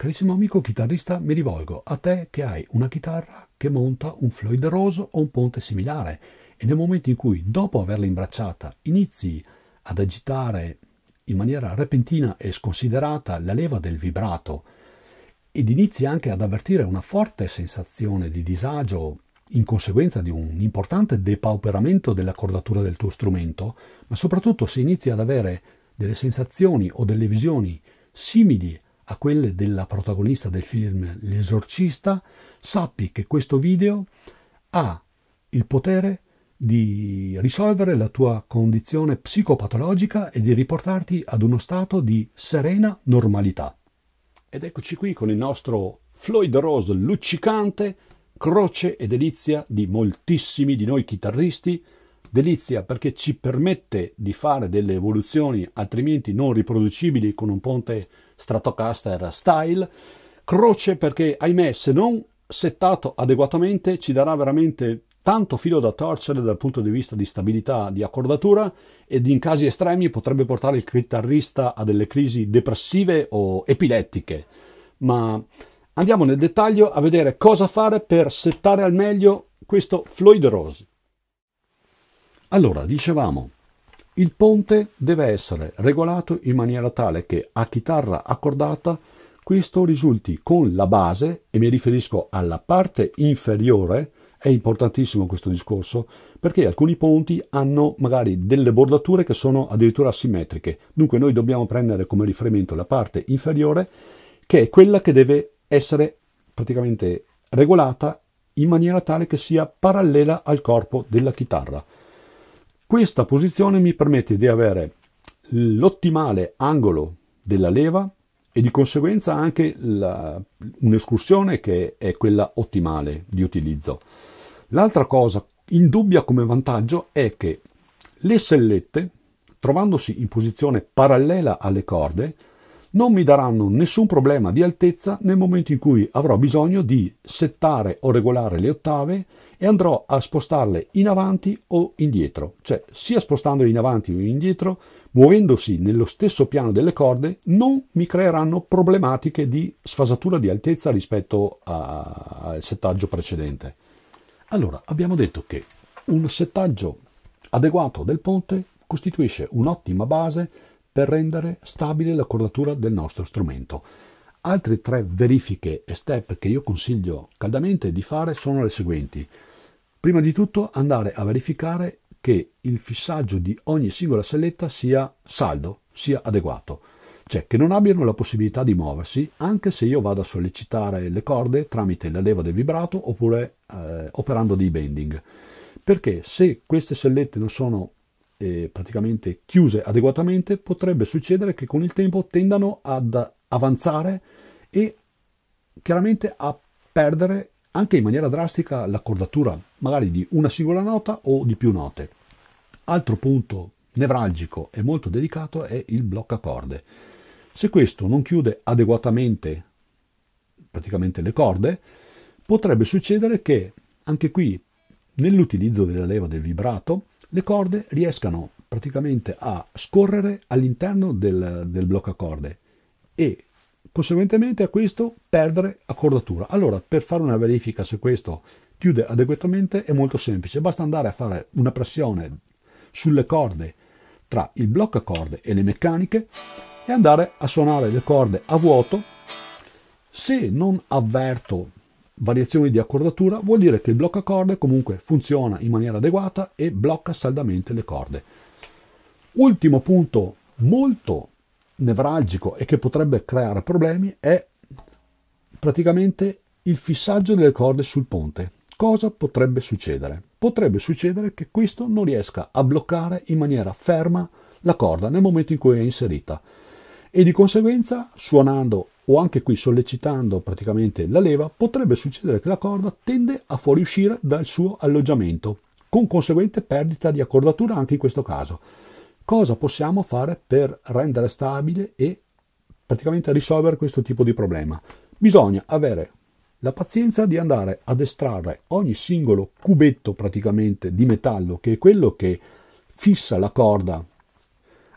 Carissimo amico chitarrista, mi rivolgo a te che hai una chitarra che monta un Floyd Rose o un ponte similare e nel momento in cui, dopo averla imbracciata, inizi ad agitare in maniera repentina e sconsiderata la leva del vibrato ed inizi anche ad avvertire una forte sensazione di disagio in conseguenza di un importante depauperamento dell'accordatura del tuo strumento, ma soprattutto se inizi ad avere delle sensazioni o delle visioni simili a a quelle della protagonista del film L'esorcista, sappi che questo video ha il potere di risolvere la tua condizione psicopatologica e di riportarti ad uno stato di serena normalità. Ed eccoci qui con il nostro Floyd Rose luccicante, croce e delizia di moltissimi di noi chitarristi, delizia perché ci permette di fare delle evoluzioni altrimenti non riproducibili con un ponte Stratocaster Style. Croce perché, ahimè, se non settato adeguatamente ci darà veramente tanto filo da torcere dal punto di vista di stabilità di accordatura ed in casi estremi potrebbe portare il chitarrista a delle crisi depressive o epilettiche. Ma andiamo nel dettaglio a vedere cosa fare per settare al meglio questo Floyd Rose. Allora, dicevamo, il ponte deve essere regolato in maniera tale che a chitarra accordata questo risulti con la base, e mi riferisco alla parte inferiore, è importantissimo questo discorso, perché alcuni ponti hanno magari delle bordature che sono addirittura asimmetriche, dunque noi dobbiamo prendere come riferimento la parte inferiore, che è quella che deve essere praticamente regolata in maniera tale che sia parallela al corpo della chitarra. Questa posizione mi permette di avere l'ottimale angolo della leva e di conseguenza anche un'escursione che è quella ottimale di utilizzo. L'altra cosa indubbia come vantaggio è che le sellette, trovandosi in posizione parallela alle corde, non mi daranno nessun problema di altezza nel momento in cui avrò bisogno di settare o regolare le ottave e andrò a spostarle in avanti o indietro, cioè sia spostandole in avanti o indietro, muovendosi nello stesso piano delle corde, non mi creeranno problematiche di sfasatura di altezza rispetto al settaggio precedente. Allora, abbiamo detto che un settaggio adeguato del ponte costituisce un'ottima base per rendere stabile la cordatura del nostro strumento. Altre tre verifiche e step che io consiglio caldamente di fare sono le seguenti. Prima di tutto andare a verificare che il fissaggio di ogni singola selletta sia saldo, sia adeguato, cioè che non abbiano la possibilità di muoversi anche se io vado a sollecitare le corde tramite la leva del vibrato oppure eh, operando dei bending. Perché se queste sellette non sono eh, praticamente chiuse adeguatamente potrebbe succedere che con il tempo tendano ad avanzare e chiaramente a perdere anche in maniera drastica l'accordatura magari di una singola nota o di più note. Altro punto nevralgico e molto delicato è il blocca corde. Se questo non chiude adeguatamente praticamente le corde, potrebbe succedere che anche qui nell'utilizzo della leva del vibrato le corde riescano praticamente a scorrere all'interno del, del blocco a corde e conseguentemente a questo perdere accordatura. Allora, per fare una verifica se questo chiude adeguatamente è molto semplice, basta andare a fare una pressione sulle corde tra il blocco a corde e le meccaniche e andare a suonare le corde a vuoto. Se non avverto variazioni di accordatura vuol dire che il blocco a corde comunque funziona in maniera adeguata e blocca saldamente le corde. Ultimo punto molto nevralgico e che potrebbe creare problemi è praticamente il fissaggio delle corde sul ponte. Cosa potrebbe succedere? Potrebbe succedere che questo non riesca a bloccare in maniera ferma la corda nel momento in cui è inserita e di conseguenza suonando o anche qui sollecitando praticamente la leva potrebbe succedere che la corda tende a fuoriuscire dal suo alloggiamento con conseguente perdita di accordatura anche in questo caso cosa possiamo fare per rendere stabile e praticamente risolvere questo tipo di problema. Bisogna avere la pazienza di andare ad estrarre ogni singolo cubetto praticamente di metallo che è quello che fissa la corda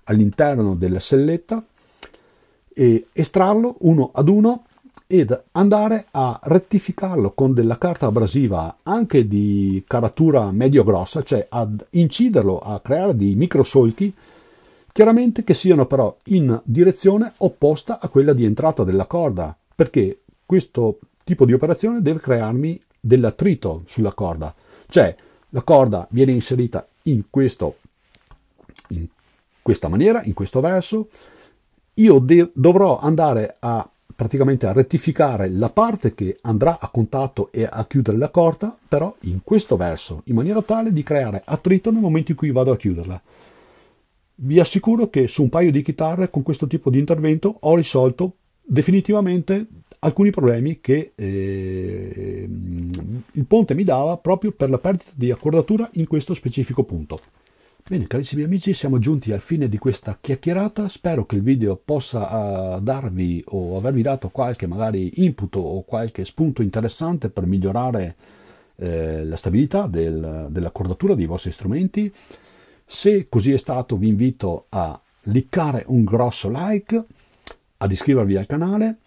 all'interno della selletta e estrarlo uno ad uno ed andare a rettificarlo con della carta abrasiva anche di caratura medio-grossa, cioè ad inciderlo, a creare dei microsolchi, chiaramente che siano però in direzione opposta a quella di entrata della corda, perché questo tipo di operazione deve crearmi dell'attrito sulla corda, cioè la corda viene inserita in, questo, in questa maniera, in questo verso, io dovrò andare a praticamente a rettificare la parte che andrà a contatto e a chiudere la corda, però in questo verso, in maniera tale di creare attrito nel momento in cui vado a chiuderla. Vi assicuro che su un paio di chitarre con questo tipo di intervento ho risolto definitivamente alcuni problemi che eh, il ponte mi dava proprio per la perdita di accordatura in questo specifico punto. Bene, carissimi amici, siamo giunti al fine di questa chiacchierata. Spero che il video possa uh, darvi o avervi dato qualche magari input o qualche spunto interessante per migliorare eh, la stabilità del, dell'accordatura dei vostri strumenti. Se così è stato, vi invito a cliccare un grosso like, ad iscrivervi al canale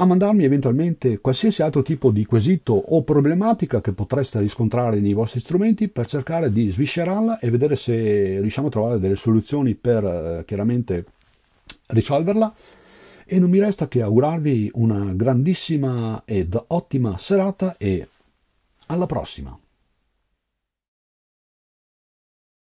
a mandarmi eventualmente qualsiasi altro tipo di quesito o problematica che potreste riscontrare nei vostri strumenti per cercare di sviscerarla e vedere se riusciamo a trovare delle soluzioni per eh, chiaramente risolverla. E non mi resta che augurarvi una grandissima ed ottima serata e alla prossima!